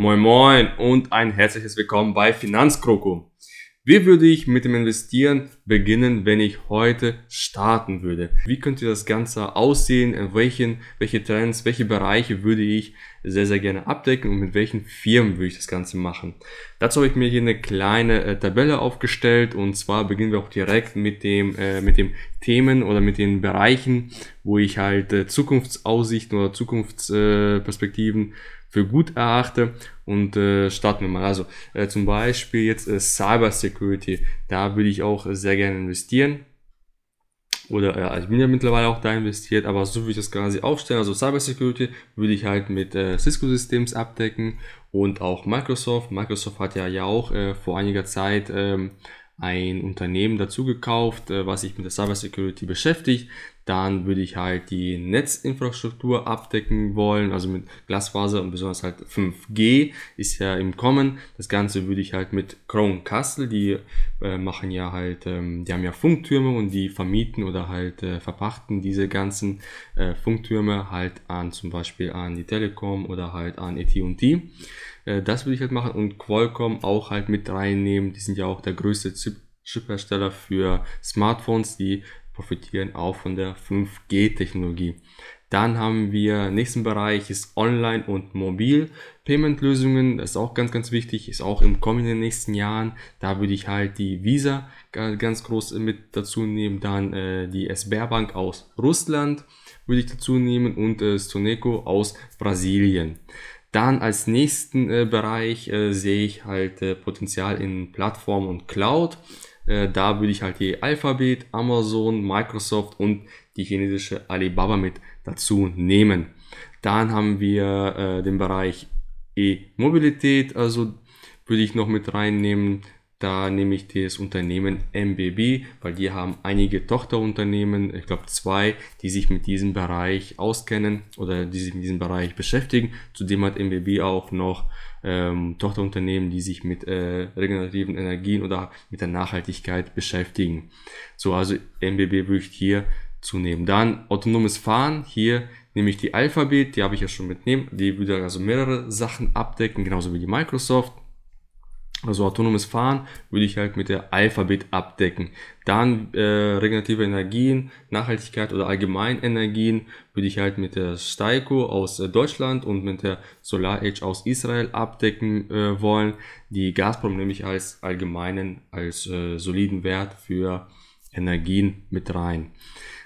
Moin Moin und ein herzliches Willkommen bei Finanzkroko. Wie würde ich mit dem Investieren beginnen, wenn ich heute starten würde? Wie könnte das Ganze aussehen? In welchen, welche Trends, welche Bereiche würde ich sehr, sehr gerne abdecken und mit welchen Firmen würde ich das Ganze machen? Dazu habe ich mir hier eine kleine äh, Tabelle aufgestellt und zwar beginnen wir auch direkt mit dem, äh, mit dem Themen oder mit den Bereichen, wo ich halt äh, Zukunftsaussichten oder Zukunftsperspektiven äh, für gut erachte und äh, starten wir mal. Also äh, zum Beispiel jetzt äh, Cyber Security, da würde ich auch sehr gerne investieren. Oder ja, ich bin ja mittlerweile auch da investiert, aber so würde ich das quasi aufstellen. Also Cyber Security würde ich halt mit äh, Cisco Systems abdecken und auch Microsoft. Microsoft hat ja, ja auch äh, vor einiger Zeit ähm, ein Unternehmen dazu gekauft, äh, was sich mit der Cyber Security beschäftigt. Dann würde ich halt die Netzinfrastruktur abdecken wollen, also mit Glasfaser und besonders halt 5G ist ja im Kommen. Das Ganze würde ich halt mit Crown Castle, die äh, machen ja halt, ähm, die haben ja Funktürme und die vermieten oder halt äh, verpachten diese ganzen äh, Funktürme halt an zum Beispiel an die Telekom oder halt an AT&T. E äh, das würde ich halt machen und Qualcomm auch halt mit reinnehmen. Die sind ja auch der größte Chip Chiphersteller für Smartphones, die profitieren auch von der 5G-Technologie. Dann haben wir nächsten Bereich ist Online und Mobil Payment Lösungen. Das ist auch ganz, ganz wichtig. Ist auch im kommenden nächsten Jahren. Da würde ich halt die Visa ganz groß mit dazu nehmen. Dann äh, die Sberbank aus Russland würde ich dazu nehmen und äh, Soneco aus Brasilien. Dann als nächsten äh, Bereich äh, sehe ich halt äh, Potenzial in Plattform und Cloud. Äh, da würde ich halt die Alphabet, Amazon, Microsoft und die chinesische Alibaba mit dazu nehmen. Dann haben wir äh, den Bereich E-Mobilität, also würde ich noch mit reinnehmen. Da nehme ich das Unternehmen MBB, weil die haben einige Tochterunternehmen, ich glaube zwei, die sich mit diesem Bereich auskennen oder die sich mit diesem Bereich beschäftigen. Zudem hat MBB auch noch ähm, Tochterunternehmen, die sich mit äh, regenerativen Energien oder mit der Nachhaltigkeit beschäftigen. So, also MBB würde ich hier zunehmen. Dann autonomes Fahren, hier nehme ich die Alphabet, die habe ich ja schon mitnehmen, die würde also mehrere Sachen abdecken, genauso wie die Microsoft. Also autonomes Fahren würde ich halt mit der Alphabet abdecken. Dann äh, regenerative Energien, Nachhaltigkeit oder allgemein Energien würde ich halt mit der Steiko aus äh, Deutschland und mit der Solar Edge aus Israel abdecken äh, wollen. Die Gazprom nämlich als allgemeinen, als äh, soliden Wert für Energien mit rein.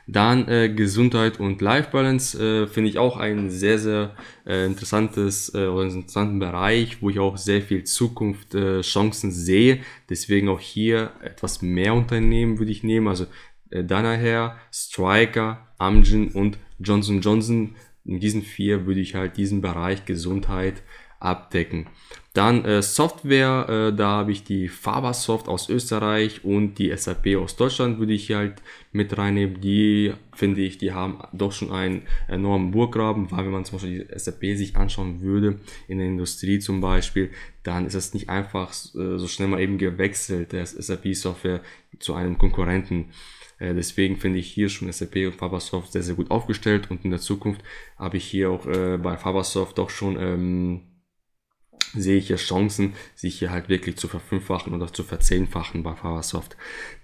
Dann äh, Gesundheit und Life Balance äh, finde ich auch ein sehr, sehr äh, interessantes äh, oder interessanten Bereich, wo ich auch sehr viel Zukunft, äh, Chancen sehe. Deswegen auch hier etwas mehr Unternehmen würde ich nehmen. Also äh, Danaher, Striker, Amgen und Johnson Johnson. In diesen vier würde ich halt diesen Bereich Gesundheit abdecken. Dann äh, Software, äh, da habe ich die Fabersoft aus Österreich und die SAP aus Deutschland würde ich halt mit reinnehmen. Die finde ich, die haben doch schon einen enormen Burggraben, weil wenn man zum Beispiel die SAP sich anschauen würde, in der Industrie zum Beispiel, dann ist es nicht einfach äh, so schnell mal eben gewechselt, der SAP-Software zu einem Konkurrenten. Äh, deswegen finde ich hier schon SAP und Fabersoft sehr, sehr gut aufgestellt und in der Zukunft habe ich hier auch äh, bei Fabersoft doch schon ähm, sehe ich hier Chancen, sich hier halt wirklich zu verfünffachen oder zu verzehnfachen bei Fabersoft.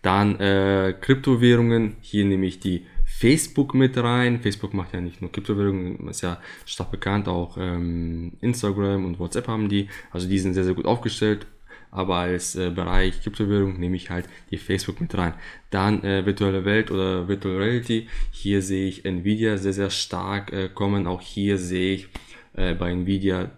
Dann äh, Kryptowährungen, hier nehme ich die Facebook mit rein. Facebook macht ja nicht nur Kryptowährungen, ist ja stark bekannt, auch ähm, Instagram und WhatsApp haben die. Also die sind sehr, sehr gut aufgestellt. Aber als äh, Bereich Kryptowährung nehme ich halt die Facebook mit rein. Dann äh, virtuelle Welt oder Virtual Reality. Hier sehe ich Nvidia sehr, sehr stark äh, kommen. Auch hier sehe ich äh, bei Nvidia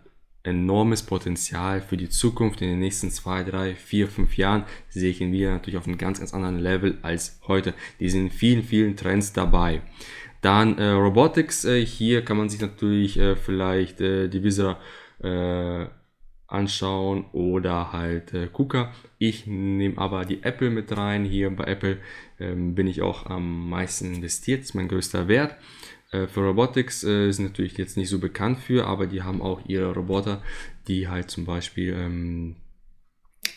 enormes Potenzial für die Zukunft. In den nächsten zwei, drei, vier, fünf Jahren sehe ich ihn wieder natürlich auf einem ganz, ganz anderen Level als heute. Die sind in vielen, vielen Trends dabei. Dann äh, Robotics, äh, hier kann man sich natürlich äh, vielleicht äh, Divisa äh, anschauen oder halt äh, KUKA. Ich nehme aber die Apple mit rein. Hier bei Apple ähm, bin ich auch am meisten investiert, das ist mein größter Wert. Äh, für Robotics äh, sind natürlich jetzt nicht so bekannt für, aber die haben auch ihre Roboter, die halt zum Beispiel ähm,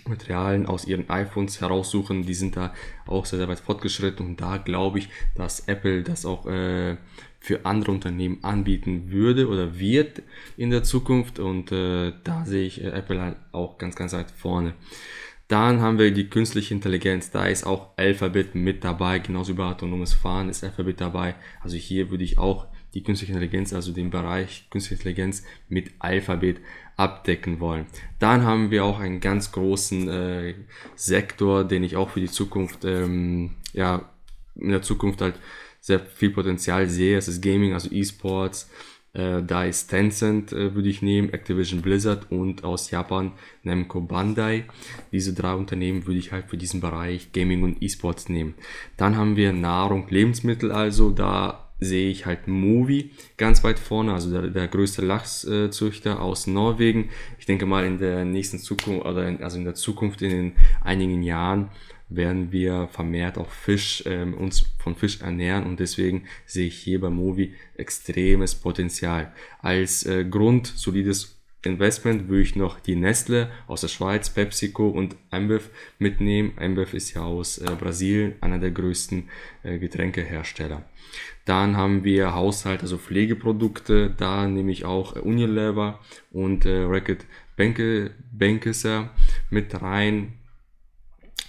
Materialien aus ihren iPhones heraussuchen. Die sind da auch sehr, sehr weit fortgeschritten und da glaube ich, dass Apple das auch äh, für andere Unternehmen anbieten würde oder wird in der Zukunft und äh, da sehe ich äh, Apple halt auch ganz, ganz weit vorne. Dann haben wir die künstliche Intelligenz, da ist auch Alphabet mit dabei, genauso über autonomes Fahren ist Alphabet dabei. Also hier würde ich auch die künstliche Intelligenz, also den Bereich künstliche Intelligenz mit Alphabet abdecken wollen. Dann haben wir auch einen ganz großen äh, Sektor, den ich auch für die Zukunft, ähm, ja, in der Zukunft halt sehr viel Potenzial sehe. Es ist Gaming, also E-Sports, äh, da ist Tencent, äh, würde ich nehmen, Activision Blizzard und aus Japan Namco Bandai. Diese drei Unternehmen würde ich halt für diesen Bereich Gaming und E-Sports nehmen. Dann haben wir Nahrung, Lebensmittel also, da sehe ich halt Movie ganz weit vorne, also der, der größte Lachszüchter aus Norwegen. Ich denke mal in der nächsten Zukunft, oder in, also in der Zukunft in einigen Jahren werden wir vermehrt auch Fisch, ähm, uns von Fisch ernähren und deswegen sehe ich hier bei Movi extremes Potenzial. Als äh, grundsolides Investment würde ich noch die Nestle aus der Schweiz, PepsiCo und Ambev mitnehmen. Ambev ist ja aus äh, Brasilien einer der größten äh, Getränkehersteller. Dann haben wir Haushalt, also Pflegeprodukte. Da nehme ich auch äh, Unilever und äh, Racket Benke, mit rein.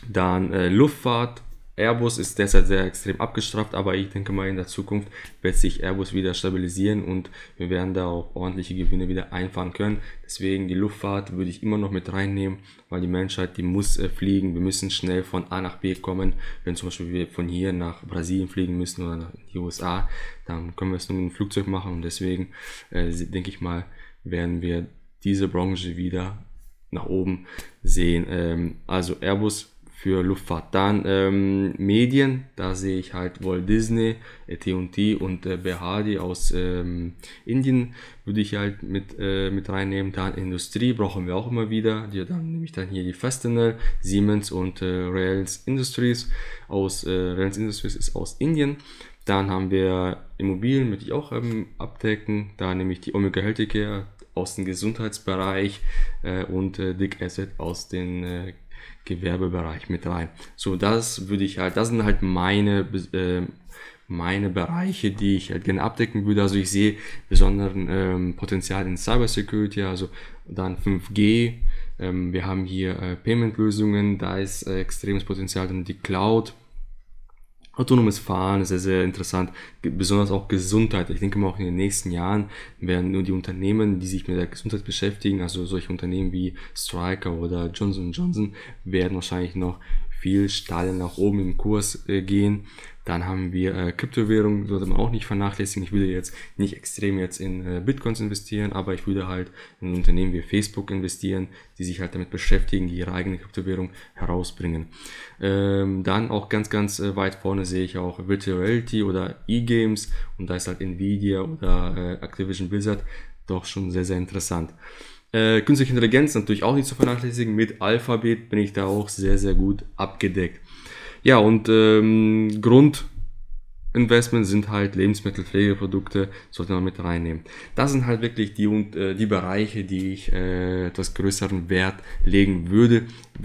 Dann äh, Luftfahrt. Airbus ist derzeit sehr extrem abgestraft, aber ich denke mal, in der Zukunft wird sich Airbus wieder stabilisieren und wir werden da auch ordentliche Gewinne wieder einfahren können. Deswegen die Luftfahrt würde ich immer noch mit reinnehmen, weil die Menschheit, die muss äh, fliegen. Wir müssen schnell von A nach B kommen. Wenn zum Beispiel wir von hier nach Brasilien fliegen müssen oder nach die USA, dann können wir es nur mit dem Flugzeug machen und deswegen äh, denke ich mal, werden wir diese Branche wieder nach oben sehen. Ähm, also Airbus für Luftfahrt. Dann ähm, Medien, da sehe ich halt Walt Disney, AT&T und äh, Behadi aus ähm, Indien würde ich halt mit, äh, mit reinnehmen. Dann Industrie brauchen wir auch immer wieder. Die, dann nehme ich dann hier die Fastener, Siemens und äh, Rails Industries. Aus äh, Rails Industries ist aus Indien. Dann haben wir Immobilien, möchte ich auch ähm, abdecken. Da nehme ich die Omega Healthcare aus dem Gesundheitsbereich äh, und äh, Dick Asset aus den äh, Gewerbebereich mit rein. So, das würde ich halt, das sind halt meine, äh, meine Bereiche, die ich halt gerne abdecken würde. Also ich sehe besonderen ähm, Potenzial in Cybersecurity, also dann 5G. Ähm, wir haben hier äh, Payment-Lösungen, da ist äh, extremes Potenzial, dann die Cloud. Autonomes Fahren ist sehr, sehr interessant, besonders auch Gesundheit. Ich denke mal, auch in den nächsten Jahren werden nur die Unternehmen, die sich mit der Gesundheit beschäftigen, also solche Unternehmen wie Striker oder Johnson Johnson, werden wahrscheinlich noch viel steiler nach oben im Kurs äh, gehen, dann haben wir äh, Kryptowährungen, sollte man auch nicht vernachlässigen. Ich würde jetzt nicht extrem jetzt in äh, Bitcoins investieren, aber ich würde halt in Unternehmen wie Facebook investieren, die sich halt damit beschäftigen, die ihre eigene Kryptowährung herausbringen. Ähm, dann auch ganz, ganz äh, weit vorne sehe ich auch Virtual Reality oder E-Games und da ist halt Nvidia oder äh, Activision Blizzard doch schon sehr, sehr interessant. Äh, künstliche Intelligenz natürlich auch nicht zu vernachlässigen. Mit Alphabet bin ich da auch sehr, sehr gut abgedeckt. Ja, und ähm, Grundinvestment sind halt Lebensmittel, Pflegeprodukte, sollte man mit reinnehmen. Das sind halt wirklich die, und, äh, die Bereiche, die ich äh, etwas größeren Wert legen würde.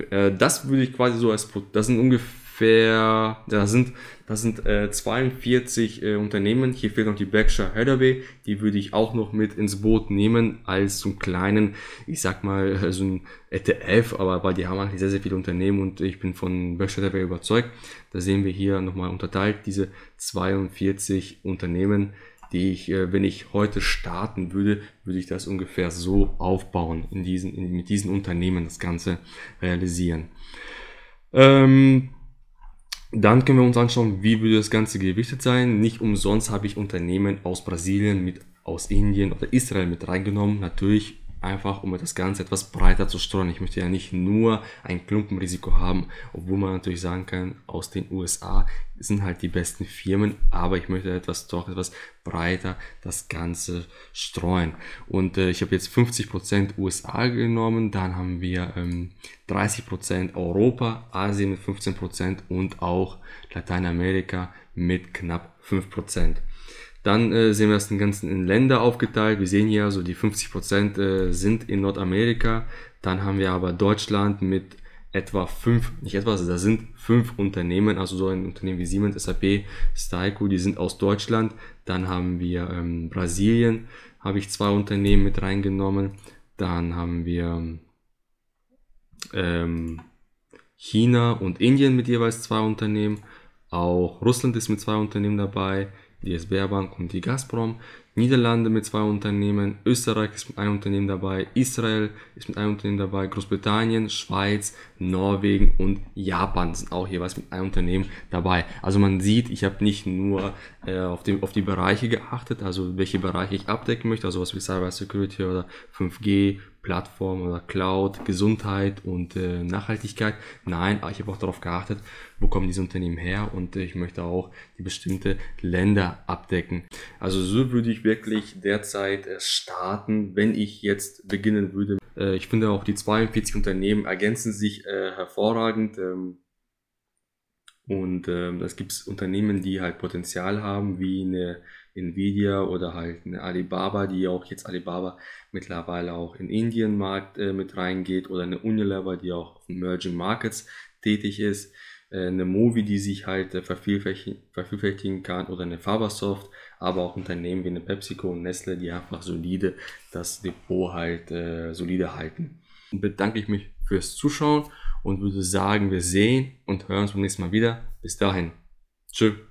Äh, das würde ich quasi so als, das sind ungefähr ungefähr, da sind, da sind äh, 42 äh, Unternehmen. Hier fehlt noch die Berkshire Hathaway. Die würde ich auch noch mit ins Boot nehmen als so einen kleinen, ich sag mal, äh, so ein ETF. Aber weil die haben eigentlich sehr, sehr viele Unternehmen und ich bin von Berkshire Hathaway überzeugt. Da sehen wir hier nochmal unterteilt diese 42 Unternehmen, die ich, äh, wenn ich heute starten würde, würde ich das ungefähr so aufbauen, in diesen, in, mit diesen Unternehmen das Ganze realisieren. Ähm, dann können wir uns anschauen, wie würde das Ganze gewichtet sein. Nicht umsonst habe ich Unternehmen aus Brasilien mit aus Indien oder Israel mit reingenommen. Natürlich einfach um das Ganze etwas breiter zu streuen. Ich möchte ja nicht nur ein Klumpenrisiko haben, obwohl man natürlich sagen kann, aus den USA sind halt die besten Firmen, aber ich möchte etwas doch etwas breiter das Ganze streuen. Und äh, ich habe jetzt 50% USA genommen, dann haben wir ähm, 30% Europa, Asien mit 15% und auch Lateinamerika mit knapp 5%. Dann äh, sehen wir das den ganzen in Länder aufgeteilt. Wir sehen hier so die 50 Prozent äh, sind in Nordamerika. Dann haben wir aber Deutschland mit etwa fünf, nicht etwa, also da sind fünf Unternehmen, also so ein Unternehmen wie Siemens, SAP, Steico, die sind aus Deutschland. Dann haben wir ähm, Brasilien, habe ich zwei Unternehmen mit reingenommen. Dann haben wir ähm, China und Indien mit jeweils zwei Unternehmen. Auch Russland ist mit zwei Unternehmen dabei die SBA Bank und die Gazprom. Niederlande mit zwei Unternehmen, Österreich ist mit einem Unternehmen dabei, Israel ist mit einem Unternehmen dabei, Großbritannien, Schweiz, Norwegen und Japan sind auch jeweils mit einem Unternehmen dabei. Also man sieht, ich habe nicht nur äh, auf, dem, auf die Bereiche geachtet, also welche Bereiche ich abdecken möchte, also was wie Cyber Security oder 5G Plattform oder Cloud, Gesundheit und äh, Nachhaltigkeit. Nein, ich habe auch darauf geachtet, wo kommen diese Unternehmen her und äh, ich möchte auch die bestimmte Länder abdecken. Also so würde ich wirklich derzeit äh, starten, wenn ich jetzt beginnen würde. Äh, ich finde auch die 42 Unternehmen ergänzen sich äh, hervorragend. Ähm, und ähm, es gibt Unternehmen, die halt Potenzial haben, wie eine Nvidia oder halt eine Alibaba, die auch jetzt Alibaba mittlerweile auch in Indien Markt äh, mit reingeht oder eine Unilever, die auch auf Emerging Markets tätig ist, äh, eine Movie, die sich halt äh, vervielfältigen, vervielfältigen kann oder eine Fabersoft, aber auch Unternehmen wie eine PepsiCo und Nestle, die einfach solide das Depot halt äh, solide halten. Und bedanke ich mich fürs Zuschauen und würde sagen, wir sehen und hören uns beim nächsten Mal wieder. Bis dahin. Tschüss.